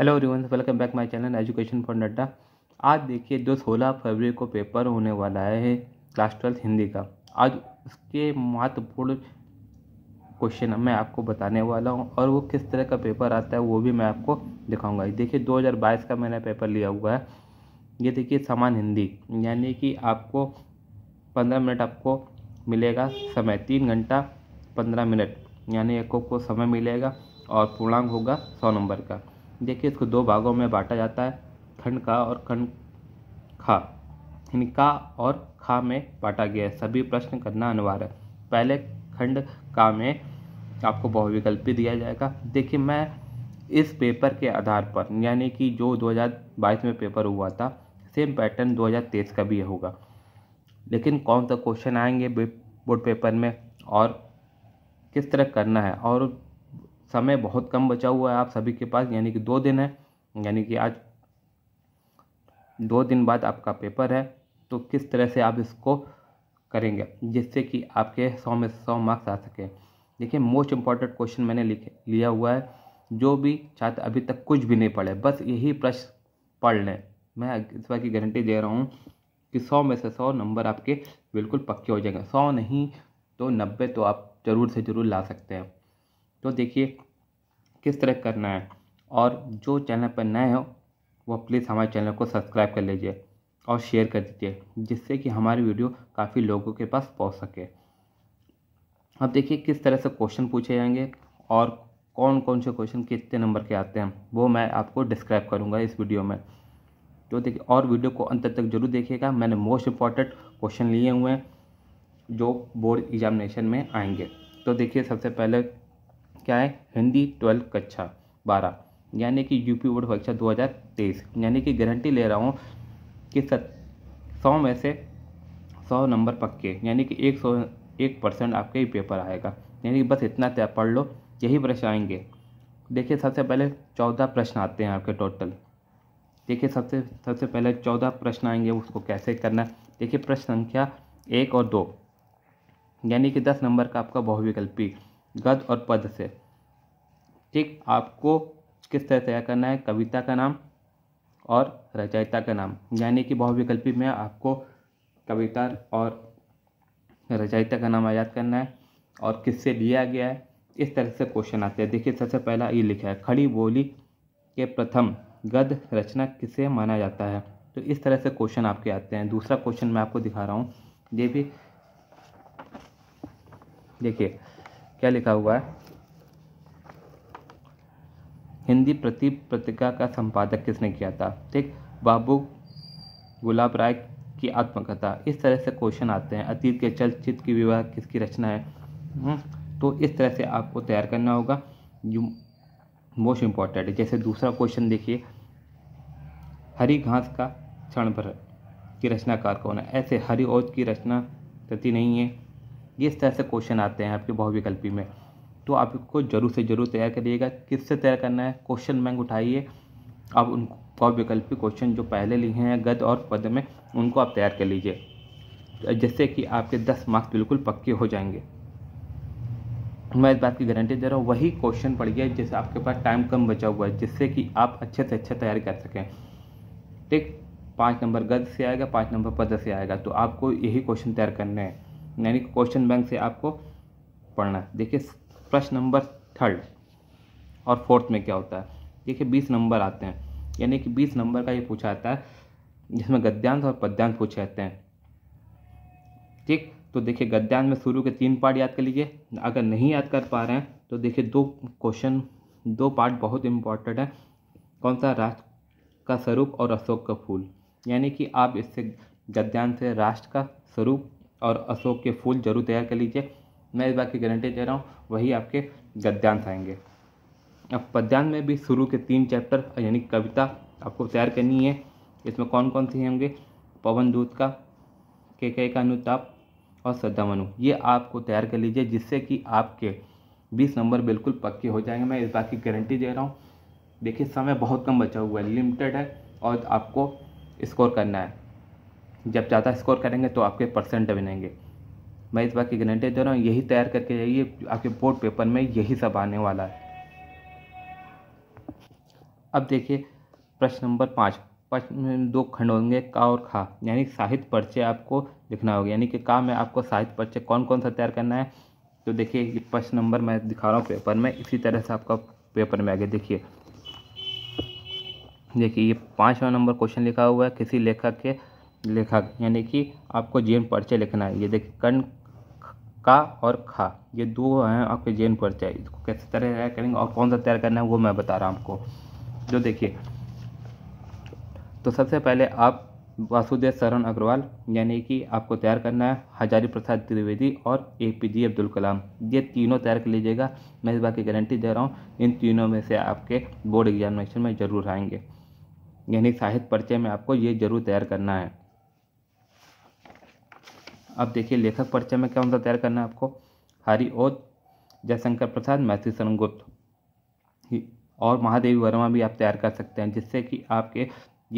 hello रिवंस welcome back my channel education for नड्डा आज देखिए जो 16 फरवरी को पेपर होने वाला है क्लास ट्वेल्थ हिंदी का आज उसके महत्वपूर्ण क्वेश्चन मैं आपको बताने वाला हूँ और वो किस तरह का पेपर आता है वो भी मैं आपको दिखाऊंगा देखिए 2022 का मैंने पेपर लिया हुआ है ये देखिए समान हिंदी यानी कि आपको पंद्रह मिनट आपको मिलेगा समय तीन घंटा पंद्रह मिनट यानी एक को समय मिलेगा और पूर्णांक होगा सौ नंबर का देखिए इसको दो भागों में बांटा जाता है खंड का और खंड खा यानी का और खा में बांटा गया है सभी प्रश्न करना अनिवार्य है पहले खंड का में आपको बहुविकल्पी दिया जाएगा देखिए मैं इस पेपर के आधार पर यानी कि जो 2022 में पेपर हुआ था सेम पैटर्न 2023 का भी होगा लेकिन कौन सा क्वेश्चन आएंगे बोर्ड पेपर में और किस तरह करना है और समय बहुत कम बचा हुआ है आप सभी के पास यानी कि दो दिन है यानी कि आज दो दिन बाद आपका पेपर है तो किस तरह से आप इसको करेंगे जिससे कि आपके सौ में सौ मार्क्स आ सके देखिए मोस्ट इम्पॉर्टेंट क्वेश्चन मैंने लिखे लिया हुआ है जो भी छात्र अभी तक कुछ भी नहीं पढ़े बस यही प्रश्न पढ़ लें मैं इस बार की गारंटी दे रहा हूँ कि सौ में से सौ नंबर आपके बिल्कुल पक्के हो जाएंगे सौ नहीं तो नब्बे तो आप ज़रूर से ज़रूर ला सकते हैं तो देखिए किस तरह करना है और जो चैनल पर नए हो वह प्लीज़ हमारे चैनल को सब्सक्राइब कर लीजिए और शेयर कर दीजिए जिससे कि हमारी वीडियो काफ़ी लोगों के पास पहुंच सके अब देखिए किस तरह से क्वेश्चन पूछे जाएंगे और कौन कौन से क्वेश्चन कितने नंबर के आते हैं वो मैं आपको डिस्क्राइब करूँगा इस वीडियो में तो देखिए और वीडियो को अंत तक जरूर देखिएगा मैंने मोस्ट इम्पॉर्टेंट क्वेश्चन लिए हुए हैं जो बोर्ड एग्जामिनेशन में आएंगे तो देखिए सबसे पहले क्या है हिंदी ट्वेल्थ कक्षा बारह यानी कि यूपी बोर्ड परीक्षा 2023 यानी कि गारंटी ले रहा हूँ कि सत सौ में से सौ नंबर पक्के यानी कि एक सौ एक परसेंट आपके ही पेपर आएगा यानी कि बस इतना तय पढ़ लो यही प्रश्न आएंगे देखिए सबसे पहले चौदह प्रश्न आते हैं आपके टोटल देखिए सबसे सबसे पहले चौदह प्रश्न आएंगे उसको कैसे करना है देखिए प्रश्न संख्या एक और दो यानी कि दस नंबर का आपका बहुविकल्पी गद और पद से ठीक आपको किस तरह तैयार करना है कविता का नाम और रचयिता का नाम यानी कि बहुविकल्पी में आपको कविता और रचयिता का नाम याद करना है और किससे लिया गया है इस तरह से क्वेश्चन आते हैं देखिए सबसे पहला ये लिखा है खड़ी बोली के प्रथम गद रचना किसे माना जाता है तो इस तरह से क्वेश्चन आपके आते हैं दूसरा क्वेश्चन मैं आपको दिखा रहा हूँ ये भी देखिए क्या लिखा हुआ है हिंदी प्रति पत्रिका का संपादक किसने किया था ठीक बाबू गुलाब राय की आत्मकथा इस तरह से क्वेश्चन आते हैं अतीत के चलचित्र की विवाह किसकी रचना है हम्म, तो इस तरह से आपको तैयार करना होगा यू मोस्ट इम्पॉर्टेंट जैसे दूसरा क्वेश्चन देखिए हरी घास का क्षण भर की रचनाकार कौन है ऐसे हरी औज की रचना प्रति नहीं है ये इस तरह से क्वेश्चन आते हैं आपके बहुविकल्पी में तो आपको ज़रूर से ज़रूर तैयार करिएगा किससे तैयार करना है क्वेश्चन बैंक उठाइए आप उनको वैकल्पिक क्वेश्चन जो पहले लिखे हैं गद और पद में उनको आप तैयार कर लीजिए जिससे कि आपके दस मार्क्स बिल्कुल पक्के हो जाएंगे मैं इस बात की गारंटी दे रहा हूँ वही क्वेश्चन पढ़िए जिससे आपके पास टाइम कम बचा हुआ है जिससे कि आप अच्छे से अच्छा तैयारी कर सकें ठीक पाँच नंबर गद से आएगा पाँच नंबर पद से आएगा तो आपको यही क्वेश्चन तैयार करने हैं यानी क्वेश्चन बैंक से आपको पढ़ना देखिए प्रश्न नंबर थर्ड और फोर्थ में क्या होता है देखिए बीस नंबर आते हैं यानी कि बीस नंबर का ये पूछा जाता है जिसमें गद्यांश और पद्यांश पूछे जाते हैं ठीक तो देखिए गद्यांश में शुरू के तीन पार्ट याद कर लीजिए अगर नहीं याद कर पा रहे हैं तो देखिए दो क्वेश्चन दो पार्ट बहुत इम्पॉर्टेंट है कौन सा राष्ट्र का स्वरूप और अशोक का फूल यानी कि आप इससे गद्यांश से राष्ट्र का स्वरूप और अशोक के फूल जरूर तैयार कर लीजिए मैं इस बात की गारंटी दे रहा हूँ वही आपके गद्यांश आएंगे अब पद्यांश में भी शुरू के तीन चैप्टर यानी कविता आपको तैयार करनी है इसमें कौन कौन सी होंगे पवन दूत का के के का अनुताप और सद्दामनु ये आपको तैयार कर लीजिए जिससे कि आपके बीस नंबर बिल्कुल पक्के हो जाएंगे मैं इस बात की गारंटी दे रहा हूँ देखिए समय बहुत कम बचा हुआ है लिमिटेड है और आपको स्कोर करना है जब ज़्यादा स्कोर करेंगे तो आपके परसेंट बनेंगे मैं इस बात की गारंटी दे रहा हूँ यही तैयार करके जाइए आपके बोर्ड पेपर में यही सब आने वाला है अब देखिए प्रश्न नंबर पाँच प्रश्न दो खंड होंगे का और खा यानी साहित्य परिचय आपको लिखना होगा यानी कि का में आपको साहित्य परिचय कौन कौन सा तैयार करना है तो देखिए ये प्रश्न नंबर मैं दिखा रहा हूँ पेपर में इसी तरह से आपका पेपर में आगे देखिए देखिए ये पाँचवा नंबर क्वेश्चन लिखा हुआ है किसी लेखक के लेखक यानी कि आपको जीवन परिचय लिखना है ये देखिए कर्ण का और खा ये दो हैं आपके जैन पर चाहिए इसको कैसे तैयार करेंगे और कौन सा तैयार करना है वो मैं बता रहा हूँ आपको जो देखिए तो सबसे पहले आप वासुदेव शरण अग्रवाल यानी कि आपको तैयार करना है हजारी प्रसाद त्रिवेदी और ए पी जी अब्दुल कलाम ये तीनों तैयार कर लीजिएगा मैं इस बात की गारंटी दे रहा हूँ इन तीनों में से आपके बोर्ड एग्जामिनेशन में ज़रूर आएंगे यानी साहित्य परिचय में आपको ये ज़रूर तैयार करना है अब देखिए लेखक परिचय में क्या उनका तैयार करना है आपको हरिओद जयशंकर प्रसाद मैथ्यू शरण गुप्त और महादेवी वर्मा भी आप तैयार कर सकते हैं जिससे कि आपके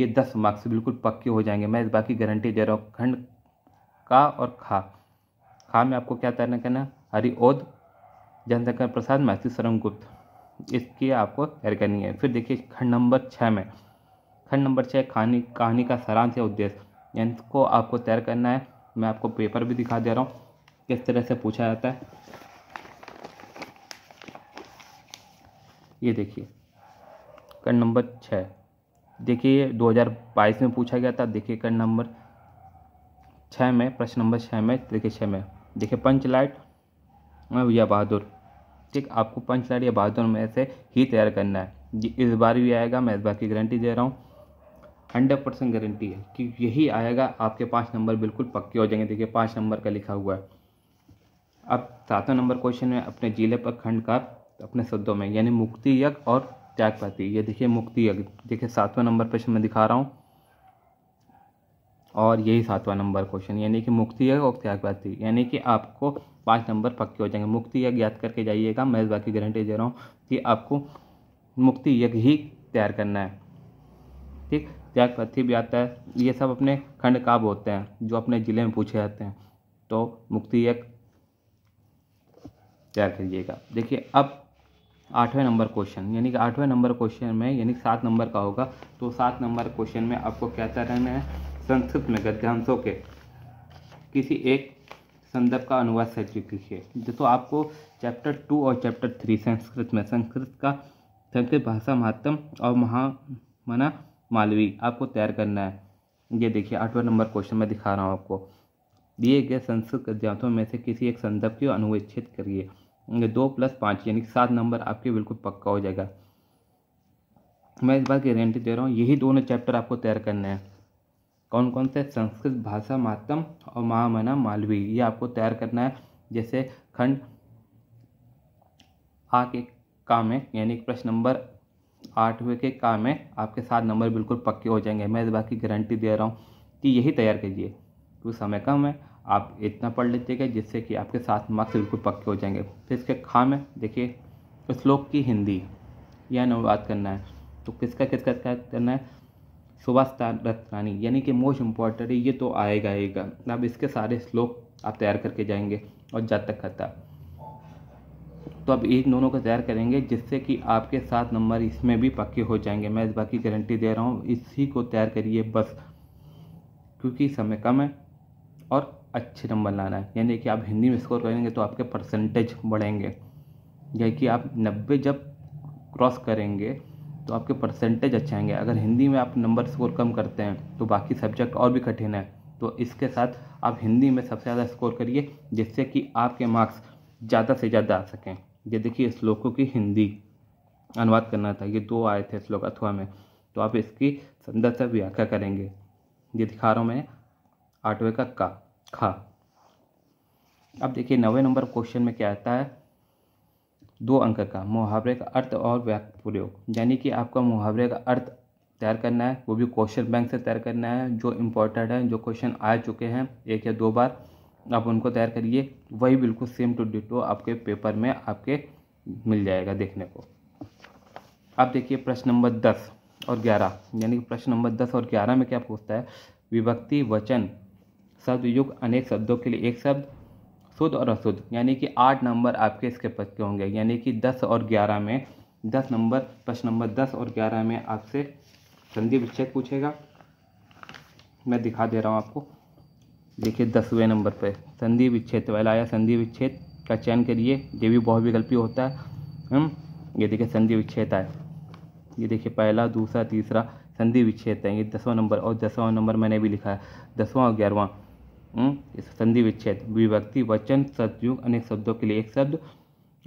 ये दस मार्क्स बिल्कुल पक्के हो जाएंगे मैं इस बात की गारंटी दे रहा हूँ खंड का और खा खा में आपको क्या तैयार करना है हरिओद जयशंकर प्रसाद मैथ्यू शरण गुप्त इसकी आपको तैयार करनी है फिर देखिए खंड नंबर छः में खंड नंबर छः कहानी कहानी का सारांश या उद्देश्य इनको आपको तैयार करना है मैं आपको पेपर भी दिखा दे रहा हूँ किस तरह से पूछा जाता है ये देखिए कर नंबर छः देखिए 2022 में पूछा गया था देखिए कर नंबर छः में प्रश्न नंबर छः में देखिए छः में देखिए पंच लाइट या बहादुर ठीक आपको पंच लाइट या बहादुर में से ही तैयार करना है इस बार भी आएगा मैं इस बार की गारंटी दे रहा हूँ हंड्रेड परसेंट गारंटी है कि यही आएगा आपके पाँच नंबर बिल्कुल पक्के हो जाएंगे देखिए पाँच नंबर का लिखा हुआ है अब सातवा नंबर क्वेश्चन है अपने जिले पर खंड का अपने शब्दों में यानी मुक्ति यज्ञ और त्यागपति ये देखिए मुक्ति यज्ञ देखिए सातवा नंबर प्रश्न मैं दिखा रहा हूँ और यही सातवां नंबर क्वेश्चन यानी कि मुक्ति यज्ञ और त्यागपति यानी कि आपको पाँच नंबर पक्के हो जाएंगे मुक्ति यज्ञ याद करके जाइएगा मैं इस बात की गारंटी दे रहा हूँ कि आपको मुक्ति यज्ञ ही तैयार करना है ठीक त्याग पथी भी आता है ये सब अपने खंड काव्य होते हैं जो अपने ज़िले में पूछे जाते हैं तो मुक्ति एक तैयार करिएगा देखिए अब आठवें नंबर क्वेश्चन यानी कि आठवें नंबर क्वेश्चन में यानी कि सात नंबर का होगा तो सात नंबर क्वेश्चन में आपको कहता रहना है संस्कृत में गद्यांशों के किसी एक संदर्भ का अनुवाद सचिव लिखिए तो आपको चैप्टर टू और चैप्टर थ्री संस्कृत में संस्कृत का संस्कृत भाषा महात्म और महा माना मालवी आपको तैयार करना है ये देखिए आठवां नंबर क्वेश्चन मैं दिखा रहा हूँ आपको दिए गए संस्कृत अध्यातों में से किसी एक संदर्भ को अनुच्छेद करिए दो प्लस पाँच यानी सात नंबर आपके बिल्कुल पक्का हो जाएगा मैं इस बार गारंटी दे रहा हूँ यही दोनों चैप्टर आपको तैयार करना है कौन कौन से संस्कृत भाषा मातम और महामना मालवी ये आपको तैयार करना है जैसे खंड आ के काम है यानी प्रश्न नंबर आठवें के काम में आपके साथ नंबर बिल्कुल पक्के हो जाएंगे मैं इस बात की गारंटी दे रहा हूँ कि यही तैयार कीजिए क्योंकि समय कम है आप इतना पढ़ लीजिएगा जिससे कि आपके साथ मार्क्स बिल्कुल पक्के हो जाएंगे फिर इसके खाम है देखिए श्लोक की हिंदी यह अनुवाद करना है तो किसका किसका क्या करना है सुभाष रत्नानी यानी कि मोस्ट इम्पॉर्टेंट ये तो आएगा आएगा अब इसके सारे श्लोक आप तैयार करके जाएंगे और जब तक खत्म तो अब इन दोनों को तैयार करेंगे जिससे कि आपके सात नंबर इसमें भी पक्के हो जाएंगे मैं इस बात की गारंटी दे रहा हूँ इसी को तैयार करिए बस क्योंकि समय कम है और अच्छे नंबर लाना है यानी कि आप हिंदी में स्कोर करेंगे तो आपके परसेंटेज बढ़ेंगे यानी कि आप नब्बे जब क्रॉस करेंगे तो आपके परसेंटेज अच्छे आएंगे अगर हिंदी में आप नंबर स्कोर कम करते हैं तो बाकी सब्जेक्ट और भी कठिन है तो इसके साथ आप हिंदी में सबसे ज़्यादा स्कोर करिए जिससे कि आपके मार्क्स ज़्यादा से ज़्यादा आ सकें ये देखिए श्लोकों की हिंदी अनुवाद करना था ये दो आए थे श्लोक अथवा में तो आप इसकी सुंदर से व्याख्या करेंगे ये दिखा रहा हूँ मैं आठवें का का खा अब देखिए नवे नंबर क्वेश्चन में क्या आता है दो अंक का मुहावरे का अर्थ और व्याख्या प्रयोग यानी कि आपका मुहावरे का अर्थ तैयार करना है वो भी क्वेश्चन बैंक से तैयार करना है जो इम्पोर्टेंट है जो क्वेश्चन आ चुके हैं एक या दो बार आप उनको तैयार करिए वही बिल्कुल सेम टू डिटो आपके पेपर में आपके मिल जाएगा देखने को आप देखिए प्रश्न नंबर दस और ग्यारह यानी कि प्रश्न नंबर दस और ग्यारह में क्या पूछता है विभक्ति वचन शब्द युग अनेक शब्दों के लिए एक शब्द शुद्ध और अशुद्ध यानी कि आठ नंबर आपके इसके पद के होंगे यानी कि दस और ग्यारह में दस नंबर प्रश्न नंबर दस और ग्यारह में आपसे संधि विच्छेद पूछेगा मैं दिखा दे रहा हूँ आपको देखिए दसवें नंबर पर संधि विच्छेद पहला आया संधि विच्छेद का चयन करिए ये भी बहुत विकल्पी होता है हम ये देखिए संधि विच्छेद आए ये देखिए पहला दूसरा तीसरा संधि विच्छेद है ये दसवां नंबर और दसवां नंबर मैंने भी लिखा है दसवां और ग्यारहवां हम्म, संधि विच्छेद विभक्ति वचन सदयुग अनेक शब्दों के लिए एक शब्द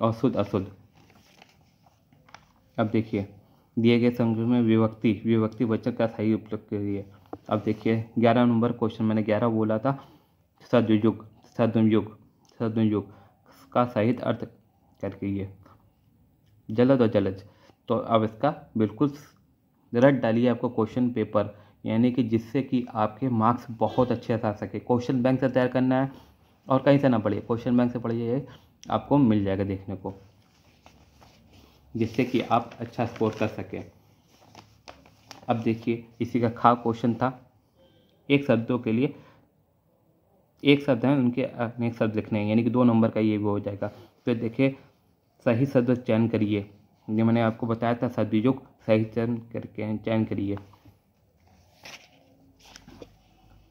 और शुद्ध अशुद्ध अब देखिए दिए गए संघ में विभक्ति विभक्ति वचन का सही उपयोग करिए अब देखिए ग्यारह नंबर क्वेश्चन मैंने ग्यारह बोला था सदयुग सदयुग सदयुग का सहित अर्थ करके ये जलद और जलज तो अब इसका बिल्कुल रट डालिए आपको क्वेश्चन पेपर यानी कि जिससे कि आपके मार्क्स बहुत अच्छे से आ सके क्वेश्चन बैंक से तैयार करना है और कहीं से ना पढ़िए क्वेश्चन बैंक से पढ़िए ये आपको मिल जाएगा देखने को जिससे कि आप अच्छा स्कोर कर सकें अब देखिए इसी का खा क्वेश्चन था एक शब्दों के लिए एक शब्द है उनके अनेक शब्द लिखने हैं यानी कि दो नंबर का ये भी हो जाएगा फिर देखिए सही शब्द चयन करिए जो मैंने आपको बताया था सभी जो सही चयन करके चयन करिए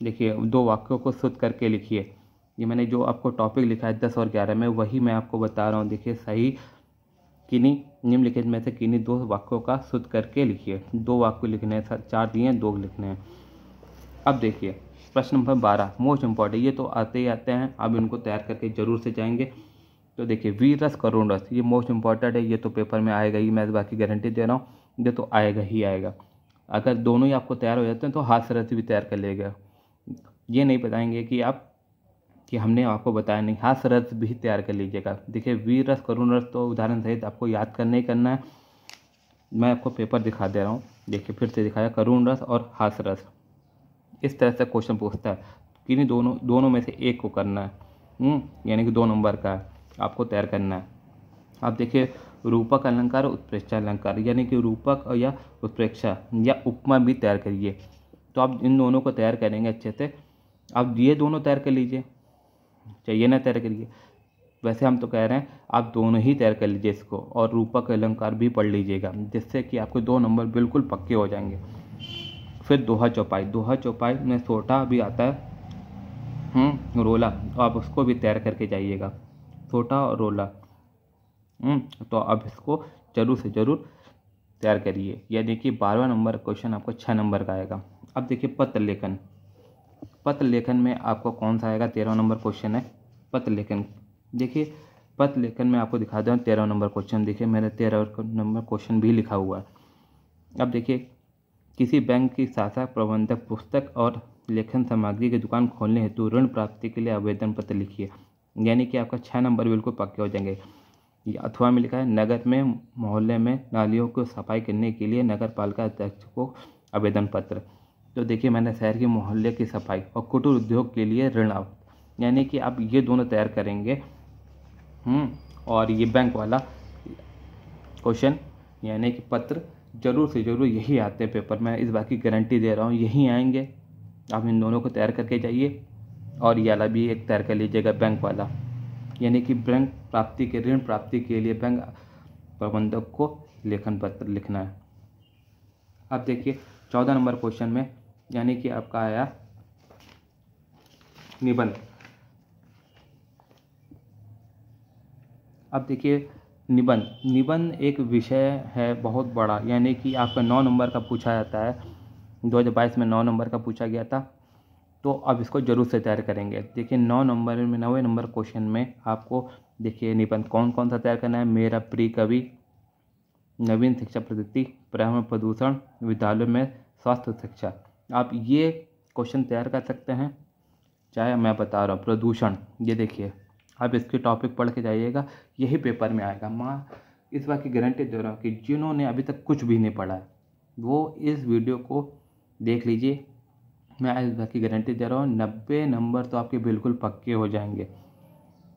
देखिए दो वाक्यों को शुद्ध करके लिखिए ये मैंने जो आपको टॉपिक लिखा है दस और ग्यारह में वही मैं आपको बता रहा हूँ देखिए सही किन्हीं निम्नलिखित में से किन्हीं दो वाक्यों का शुद्ध करके लिखिए दो वाक्य लिखने हैं चार दिए हैं दो लिखने हैं अब देखिए प्रश्न नंबर बारह मोस्ट इम्पॉर्टेंट ये तो आते ही आते हैं अब इनको तैयार करके जरूर से जाएंगे तो देखिए वीर रस करुण रस ये मोस्ट इम्पॉर्टेंट है ये तो पेपर में आएगा ही मैं बाकी गारंटी दे रहा हूँ ये तो आएगा ही आएगा अगर दोनों ही आपको तैयार हो जाते हैं तो हाथ से रस भी तैयार कर लेगा ये नहीं बताएंगे कि आप कि हमने आपको बताया नहीं हास रस भी तैयार कर लीजिएगा देखिए वीर रस करुण रस तो उदाहरण सहित आपको याद करने ही करना है मैं आपको पेपर दिखा दे रहा हूँ देखिए फिर से दिखाया करुण रस और हास रस इस तरह से क्वेश्चन पूछता है नहीं दोनों दोनों में से एक को करना है हम्म, यानी कि दो नंबर का आपको तैयार करना है आप देखिए रूपक अलंकार और उत्प्रेक्षा अलंकार यानी कि रूपक या उत्प्रेक्षा या उपमा भी तैयार करिए तो आप इन दोनों को तैयार करेंगे अच्छे से आप ये दोनों तैयार कर लीजिए चाहिए ना तैर करिए वैसे हम तो कह रहे हैं आप दोनों ही तैर कर लीजिए इसको और रूपक अलंकार भी पढ़ लीजिएगा जिससे कि आपके दो नंबर बिल्कुल पक्के हो जाएंगे फिर दोहा चौपाई दोहा चौपाई में सोटा भी आता है हम्म, रोला तो आप उसको भी तैर करके जाइएगा सोटा और रोला हम्म, तो आप इसको ज़रूर से ज़रूर तैयार करिए यानी कि बारहवा नंबर क्वेश्चन आपको छः नंबर का आएगा अब देखिए पत्र लेखन पत्र लेखन में आपका कौन सा आएगा तेरह नंबर क्वेश्चन है पत्र लेखन देखिए पत्र लेखन में आपको दिखा दूँ तेरह नंबर क्वेश्चन देखिए मेरा तेरह नंबर क्वेश्चन भी लिखा हुआ है अब देखिए किसी बैंक की शाखा प्रबंधक पुस्तक और लेखन सामग्री की दुकान खोलने हेतु ऋण प्राप्ति के लिए आवेदन पत्र लिखिए यानी कि आपका छः नंबर बिल्कुल पक्के हो जाएंगे अथवा में लिखा है नगर में मोहल्ले में नालियों को सफाई करने के लिए नगर पालिका अध्यक्ष को आवेदन पत्र तो देखिए मैंने शहर के मोहल्ले की सफाई और कुटुर उद्योग के लिए ऋण यानी कि आप ये दोनों तैयार करेंगे हम्म, और ये बैंक वाला क्वेश्चन यानी कि पत्र ज़रूर से ज़रूर यही आते हैं पेपर मैं इस बात की गारंटी दे रहा हूँ यही आएंगे आप इन दोनों को तैयार करके जाइए और ये वाला भी एक तैयार कर लीजिएगा बैंक वाला यानी कि बैंक प्राप्ति के ऋण प्राप्ति के लिए बैंक प्रबंधक को लेखन पत्र लिखना है अब देखिए चौदह नंबर क्वेश्चन में यानी कि आपका आया निबंध अब देखिए निबंध निबंध एक विषय है बहुत बड़ा यानी कि आपका नौ नंबर का पूछा जाता है 2022 में नौ नंबर का पूछा गया था तो अब इसको जरूर से तैयार करेंगे देखिए नौ नंबर में नवे नंबर क्वेश्चन में आपको देखिए निबंध कौन कौन सा तैयार करना है मेरा प्रिय कवि नवीन शिक्षा पद्धति पर्यावरण प्रदूषण विद्यालय में स्वास्थ्य शिक्षा आप ये क्वेश्चन तैयार कर सकते हैं चाहे मैं बता रहा हूँ प्रदूषण ये देखिए आप इसके टॉपिक पढ़ के जाइएगा यही पेपर में आएगा माँ इस बात की गारंटी दे रहा हूँ कि जिन्होंने अभी तक कुछ भी नहीं पढ़ा है वो इस वीडियो को देख लीजिए मैं इस बात की गारंटी दे रहा हूँ नब्बे नंबर तो आपके बिल्कुल पक्के हो जाएंगे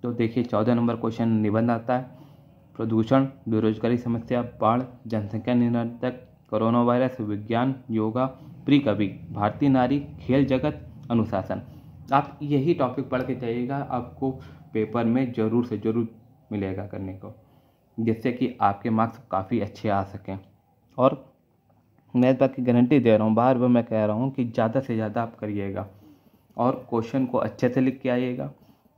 तो देखिए चौदह नंबर क्वेश्चन निबंध आता है प्रदूषण बेरोजगारी समस्या बाढ़ जनसंख्या निरंतर कोरोना वायरस विज्ञान योगा प्री कवि भारतीय नारी खेल जगत अनुशासन आप यही टॉपिक पढ़ के जाइएगा आपको पेपर में ज़रूर से ज़रूर मिलेगा करने को जिससे कि आपके मार्क्स काफ़ी अच्छे आ सकें और मैं इस बात की गारंटी दे रहा हूँ बार बार मैं कह रहा हूँ कि ज़्यादा से ज़्यादा आप करिएगा और क्वेश्चन को अच्छे से लिख के आइएगा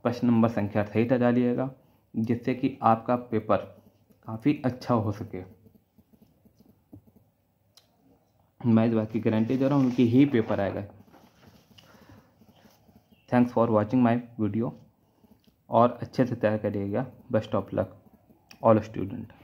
प्रश्न नंबर संख्या सही डालिएगा जिससे कि आपका पेपर काफ़ी अच्छा हो सके मैं इस बात की गारंटी दे रहा हूँ उनकी ही पेपर आएगा thanks for watching my video और अच्छे से तैयार करिएगा best of luck all student